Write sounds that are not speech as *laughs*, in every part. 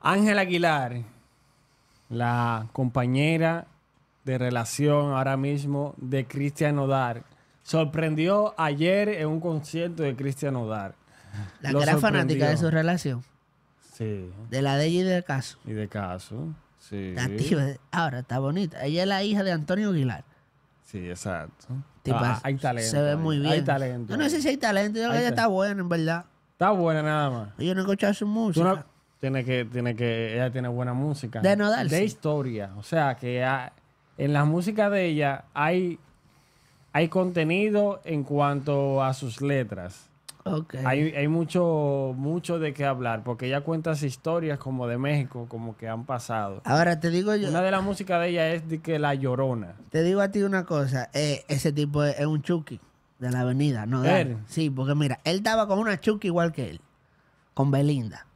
Ángela Aguilar, la compañera de relación ahora mismo de Cristian Odar, sorprendió ayer en un concierto de Cristian Odar. La que era fanática de su relación. Sí. De la de ella y de Caso. Y de Caso, sí. Ahora está bonita. Ella es la hija de Antonio Aguilar. Sí, exacto. Ah, hay talento. Se ve muy bien. Hay talento. Yo no sé si hay talento. Yo creo ella está buena, en verdad. Está buena nada más. Yo no he escuchado su música tiene que, tiene que, ella tiene buena música. De no De historia. O sea, que en la música de ella hay, hay contenido en cuanto a sus letras. Okay. Hay, hay mucho, mucho de qué hablar, porque ella cuenta historias como de México, como que han pasado. Ahora te digo yo. Una de las músicas de ella es de que La Llorona. Te digo a ti una cosa, eh, ese tipo es, un chuki de la avenida, ¿no? Sí, porque mira, él estaba con una chuki igual que él, con Belinda.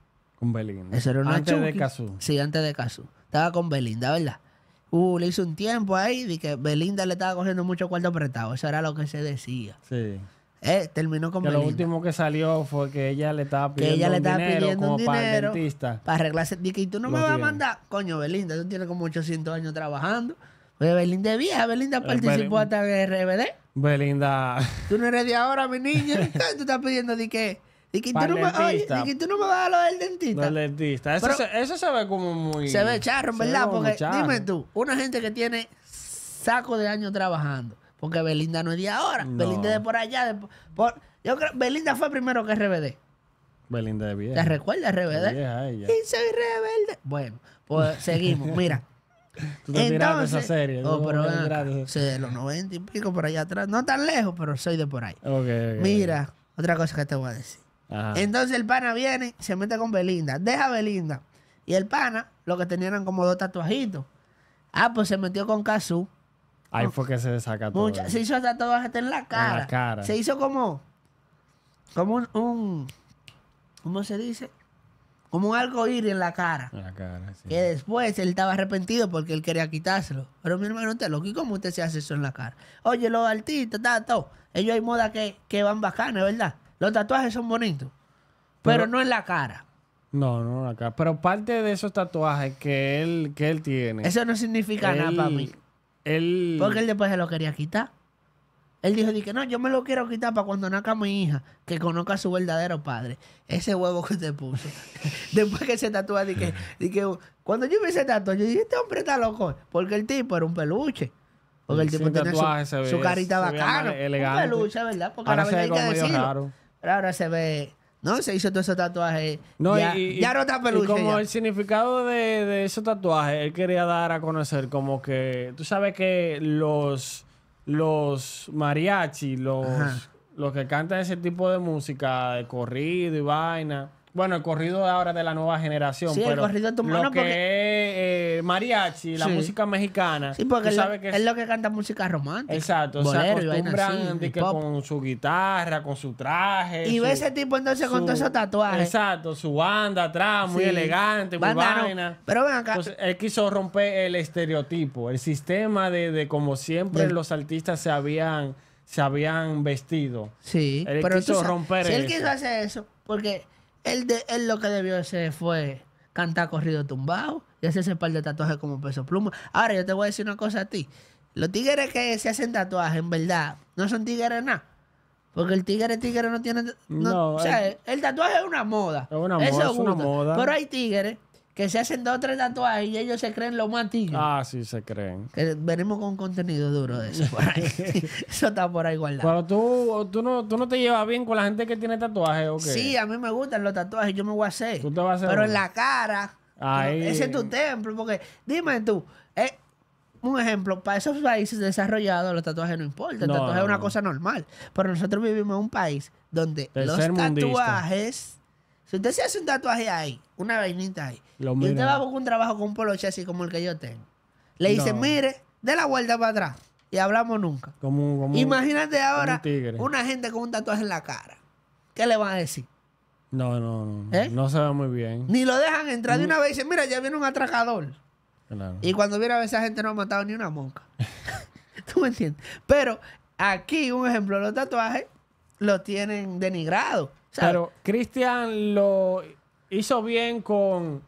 Con Belinda. Eso era una antes de Casu. Sí, antes de Casu. Estaba con Belinda, ¿verdad? Uh, le hizo un tiempo ahí de que Belinda le estaba cogiendo mucho cuarto apretado. Eso era lo que se decía. Sí. Eh, terminó con Belinda. Lo último que salió fue que ella le estaba pidiendo, ella le estaba dinero, pidiendo como un para dentista. Para arreglarse. Dije, y tú no me vas a mandar. Coño, Belinda, tú tienes como 800 años trabajando. Oye, Belinda es vieja. Belinda eh, participó hasta en RBD. Belinda. Tú no eres de ahora, mi niña. *laughs* tú estás pidiendo de ¿qué? Y que, tú no me, y que tú no me vas a lo del dentista. Del dentista. Eso, se, eso se ve como muy. Se ve charro, ¿verdad? porque dime tú, una gente que tiene saco de años trabajando. Porque Belinda no es de ahora. Belinda es de por allá. yo creo, Belinda fue primero que RBD. Belinda de vieja. ¿Te recuerdas RBD? Vieja ella. Y soy rebelde. Bueno, pues *laughs* seguimos. Mira. Tú te Entonces, tiraste esa serie. No, oh, pero de los 90 y pico por allá atrás. No tan lejos, pero soy de por ahí. Okay, Mira, otra cosa que te voy a decir. Entonces el pana viene se mete con Belinda. Deja a Belinda. Y el pana, lo que tenían como dos tatuajitos. Ah, pues se metió con Kazú. Ahí fue que se saca todo. se hizo tatuajes en la cara. En la cara. Se hizo como. Como un, ...como ¿Cómo se dice? Como un algo ir en la cara. En la cara, sí. Que después él estaba arrepentido porque él quería quitárselo. Pero mi hermano, te lo ¿y cómo usted se hace eso en la cara? Oye, los artistas, tato, ellos hay moda que, que van bacanas, ¿verdad? Los tatuajes son bonitos, pero, no en la cara. No, no en la cara. Pero parte de esos tatuajes que él, que él tiene. Eso no significa nada para mí. Porque él después se lo quería quitar. Él dijo, que no, yo me lo quiero quitar para cuando nazca mi hija, que conozca a su verdadero padre. Ese huevo que usted puso. *laughs* Después que se tatúa, dije, que cuando yo vi ese tatuaje, yo dije, este hombre está loco. Porque el tipo era un peluche. Porque el tipo tenía su, carita bacana. Un peluche, ¿verdad? Porque ahora, ahora se ahora se ve. No, se hizo todo ese tatuaje ya, ya no está peluche. Y como el significado de, de, tatuaje, él quería dar a conocer como que. Tú sabes que los. Los mariachi, los. Los que cantan ese tipo de música, de corrido y vaina bueno, el corrido ahora de la nueva generación. Sí, el corrido de porque... Eh, mariachi, la música mexicana. Sí, porque que es... lo que canta música romántica. Exacto. se acostumbran con su guitarra, con su traje. Y ve ese tipo entonces con todos esos tatuajes. Exacto, su banda atrás, muy elegante, muy vaina. Pero ven acá. Entonces, él quiso romper el estereotipo, el sistema de, como siempre los artistas se habían, se habían vestido. Sí, él quiso romper Si él quiso hacer eso, porque él, de, él lo que debió hacer fue cantar corrido tumbado y hacerse ese par de tatuajes como peso pluma. Ahora, yo te voy a decir una cosa a ti. Los tigres que se hacen tatuajes, en verdad, no son tigres nada. Porque el tigre, tigre no tiene. No, o sea, el, tatuaje es una moda. Es una moda, es una moda. Pero hay tigres que se hacen dos o tres tatuajes y ellos se creen lo más tigres. Ah, sí, se creen. veremos venimos con contenido duro de eso. *laughs* *laughs* eso está por ahí guardado. Pero tú, no, te llevas bien con la gente que tiene tatuajes, ¿ok? Sí, a mí me gustan los tatuajes, yo me voy a hacer. Pero en la cara. Ese es tu templo, porque dime tú, eh, un ejemplo, para esos países desarrollados los tatuajes no importan, el tatuaje es una cosa normal, pero nosotros vivimos en un país donde los tatuajes si usted se hace un tatuaje ahí, una vainita ahí, y usted va a buscar un trabajo con un poloche así como el que yo tengo, le dice, mire, de la vuelta para atrás y hablamos nunca. Imagínate ahora una gente con un tatuaje en la cara. ¿Qué le van a decir? No, no, no. No ¿Eh? se ve muy bien. Ni lo dejan entrar de una vez y dicen, mira, ya viene un atracador. Y cuando viene a esa gente no ha matado ni una monca. *laughs* ¿Tú me entiendes? Pero aquí, un ejemplo, los tatuajes los tienen denigrados. Pero Cristian lo hizo bien con,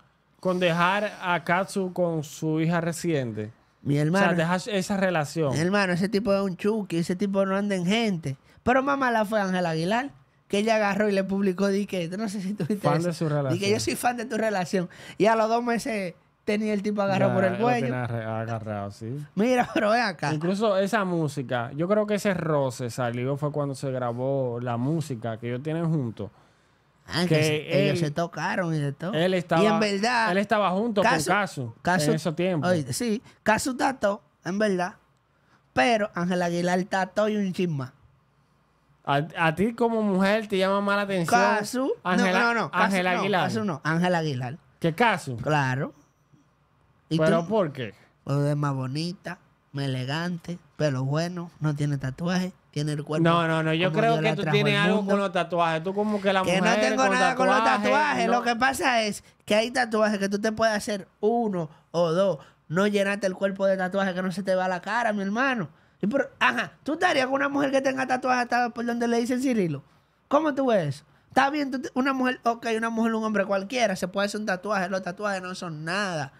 dejar a Katsu con su hija reciente. Mi hermano. O sea, dejar esa relación. Mi hermano, ese tipo es un chuki, ese tipo no anda en gente. Pero mamá la fue Ángel Aguilar, que ella agarró y le publicó, di no sé si tú viste Fan de su relación. Di que yo soy fan de tu relación. Y a los dos meses tenía el tipo agarrado por el cuello. agarrado, sí. Mira, pero ve acá. Incluso esa música, yo creo que ese roce salió fue cuando se grabó la música que ellos tienen juntos. Ah, ellos se tocaron y de todo. Él estaba, en verdad, él estaba junto con Casu, en esos tiempos. sí, Casu tató, en verdad. Pero Ángel Aguilar tató y un chisma. A, ti como mujer te llama más la atención. Casu. no, no, Ángel Aguilar. Casu no. Ángel Aguilar. ¿Qué Casu? Claro. ¿Pero por qué? Porque es más bonita, más elegante, pero bueno, no tiene tatuaje, tiene el cuerpo. No, no, no, yo creo que tú tienes algo con los tatuajes. Tú como que la mujer. Que no tengo nada con los tatuajes. Lo que pasa es que hay tatuajes que tú te puedes hacer uno o dos. No llenarte el cuerpo de tatuaje que no se te va la cara, mi hermano. Y por, ajá, tú estarías con una mujer que tenga tatuajes hasta por donde le dicen Cirilo. ¿Cómo tú ves eso? Está bien, una mujer, ok, una mujer, un hombre cualquiera, se puede hacer un tatuaje, los tatuajes no son nada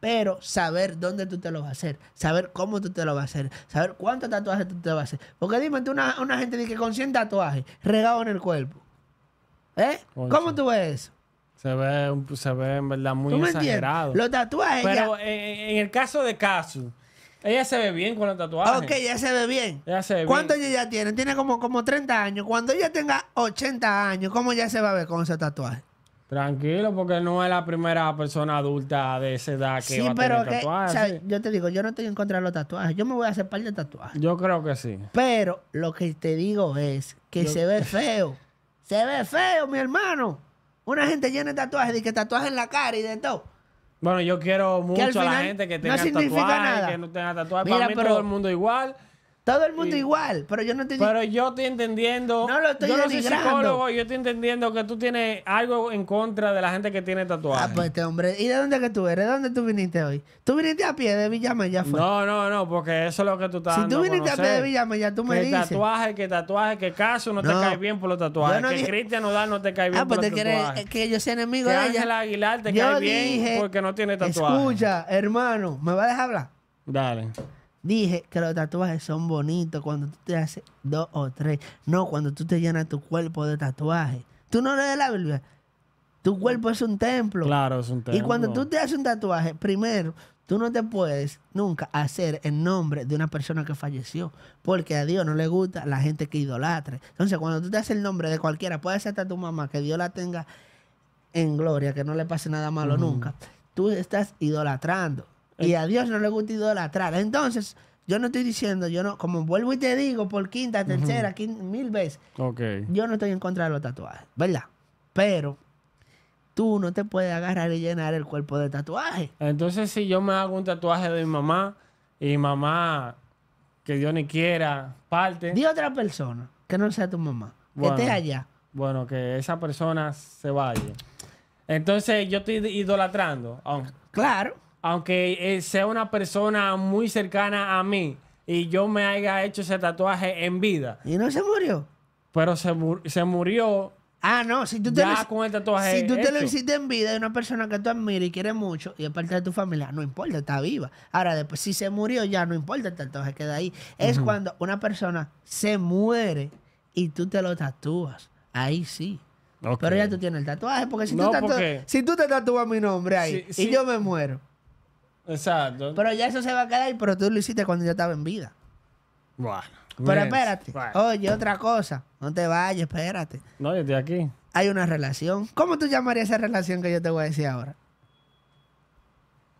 pero saber dónde tú te lo vas a hacer, saber cómo tú te lo vas a hacer, saber cuántos tatuajes tú te vas a hacer. Porque dime, tú una, una gente que con 100 tatuajes regado en el cuerpo. ¿Eh? ¿Cómo tú ves eso? Se ve, en verdad muy ¿Tú me exagerado. Los tatuajes. Pero en, el caso de Casu, ella se ve bien con los tatuajes. Ok, ella se ve bien. Ella se ve ¿Cuánto bien? ella tiene? Tiene como, como 30 años. Cuando ella tenga 80 años, ¿cómo ya se va a ver con ese tatuaje? Tranquilo, porque no es la primera persona adulta de esa edad que va a tener que, tatuajes. Yo te digo, yo no estoy en contra de los tatuajes. Yo me voy a hacer par de tatuajes. Yo creo que sí. Pero lo que te digo es que se ve feo. se ve feo, mi hermano. Una gente llena de tatuajes, de que tatuajes en la cara y de todo. Bueno, yo quiero mucho a la gente que tenga no tatuajes, nada. que no tenga tatuajes. Para mí pero... todo el mundo igual. Todo el mundo igual, pero yo no estoy... Pero yo estoy entendiendo... No lo estoy Yo no soy psicólogo, yo estoy entendiendo que tú tienes algo en contra de la gente que tiene tatuajes. Ah, pues este hombre... ¿Y de dónde que tú eres? ¿De dónde tú viniste hoy? ¿Tú viniste a pie de ya Fue? No, no, no, porque eso es lo que tú estás Si tú viniste a, pie de ya tú me dices... Que tatuaje, que tatuaje, que caso no, te cae bien por los tatuajes. que dije... Cristian Odal no te cae bien por los tatuajes. Ah, pues te que yo sea enemigo de ella. Ángel Aguilar te cae bien porque no tiene tatuaje. Escucha, hermano, ¿me va a dejar hablar? Dale. Dije que los tatuajes son bonitos cuando tú te haces dos o tres. No, cuando tú te llenas tu cuerpo de tatuajes. Tú no lees la Biblia. Tu cuerpo es un templo. Claro, es un templo. Y cuando tú te haces un tatuaje, primero, tú no te puedes nunca hacer el nombre de una persona que falleció. Porque a Dios no le gusta la gente que idolatra. Entonces, cuando tú te haces el nombre de cualquiera, puede ser hasta tu mamá, que Dios la tenga en gloria, que no le pase nada malo nunca. Tú estás idolatrando. Y eh. a Dios no le gusta idolatrar. Entonces, yo no estoy diciendo, yo no, como vuelvo y te digo por quinta, tercera, mil veces, okay. yo no estoy en contra de los tatuajes, ¿verdad? Pero tú no te puedes agarrar y llenar el cuerpo de tatuaje. Entonces, si yo me hago un tatuaje de mi mamá y mamá, que Dios ni quiera, parte. de otra persona que no sea tu mamá, que esté allá. Bueno, que esa persona se vaya. Entonces, yo estoy idolatrando. Claro aunque eh, sea una persona muy cercana a mí y yo me haya hecho ese tatuaje en vida. ¿Y no se murió? Pero se, se murió. Ah, no, si tú te, ya con el tatuaje si tú te lo hiciste en vida de una persona que tú admiras y quieres mucho y es parte de tu familia, no importa, está viva. Ahora, después, si se murió, ya no importa el tatuaje, queda ahí. Es cuando una persona se muere y tú te lo tatúas. Ahí sí. Pero ya tú tienes el tatuaje, porque si, tú, si tú te tatúas mi nombre ahí y yo me muero Exacto. Pero ya eso se va a quedar, pero tú lo hiciste cuando yo estaba en vida. Bueno. Pero espérate. Oye, otra cosa. No te vayas, espérate. No, yo estoy aquí. Hay una relación. ¿Cómo tú llamarías esa relación que yo te voy a decir ahora?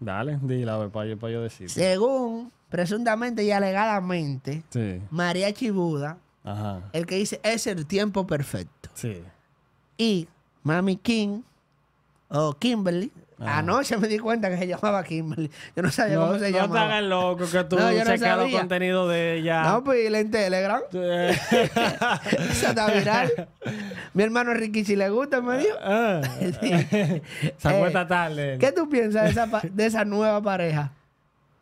Dale, dila, para yo, para yo decir. Según, presuntamente y alegadamente, María Chibuda, el que dice es el tiempo perfecto. Sí. Y Mami King, o Kimberly, Ah. Anoche me di cuenta que se llamaba Kimberly. Yo no sabía cómo se llamaba. No te hagas loco que tú no, yo contenido los de ella. No, pues y en Telegram. *laughs* Esa está viral. Mi hermano Ricky, si le gusta, me ah. *laughs* Se acuesta eh, tarde. ¿Qué tú piensas de esa, nueva pareja?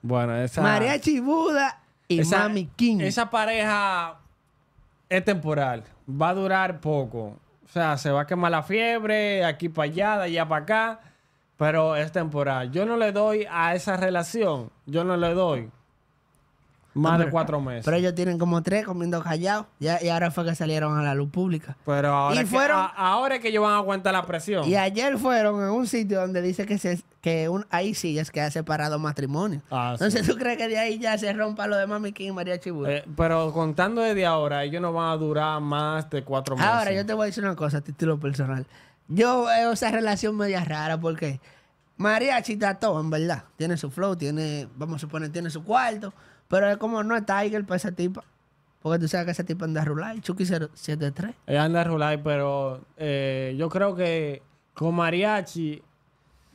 Bueno, esa. María Chibuda y Mami King. Esa pareja es temporal. Va a durar poco. O sea, se va a quemar la fiebre, aquí para allá, de allá para acá pero es temporal. Yo no le doy a esa relación, yo no le doy más de cuatro meses. Pero ellos tienen como tres comiendo callados. Y ahora fue que salieron a la luz pública. Pero ahora, y es fueron, que, ahora que ellos van a aguantar la presión. Y ayer fueron en un sitio donde dice que se que un, ahí sí es que ha separado matrimonio. Ah, Entonces tú crees que de ahí ya se rompa lo de Mami King y María Chibú. Eh, pero contando desde ahora, ellos no van a durar más de cuatro meses. Ahora yo te voy a decir una cosa a título personal. Yo veo esa relación media rara porque Mariachi está todo, en verdad. Tiene su flow, tiene, vamos a suponer, tiene su cuarto. Pero es como no es Tiger para esa tipa. Porque tú sabes que ese tipo anda a rular, Chucky 073. Ella anda a rular, pero eh, yo creo que con Mariachi,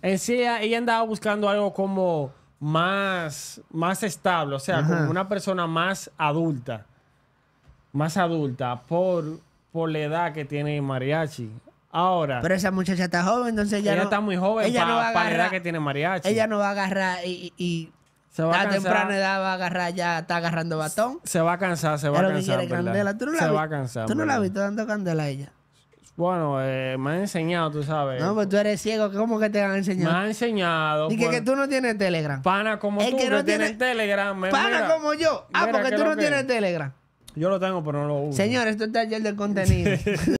en sí ella, andaba buscando algo como más, más estable, o sea, como una persona más adulta. Más adulta por, por la edad que tiene Mariachi. Ahora. Pero esa muchacha está joven, entonces ya. Ella está muy joven para la edad que tiene mariachi. Ella no va a agarrar y. se va a, temprana edad va a agarrar ya, está agarrando batón. Se va a cansar, se va a cansar. ¿Tú no se va a cansar. Tú no la has visto dando candela a ella. Bueno, eh, me ha enseñado, tú sabes. No, pero pues tú eres ciego. ¿Cómo que te han enseñado? Me ha enseñado. Y pues, que, tú no tienes Telegram. Pana como yo. tú, que no tienes Telegram. pana como yo. Ah, porque tú no tienes Telegram. Yo lo tengo, pero no lo uso. Señor, esto está ayer del contenido. *laughs*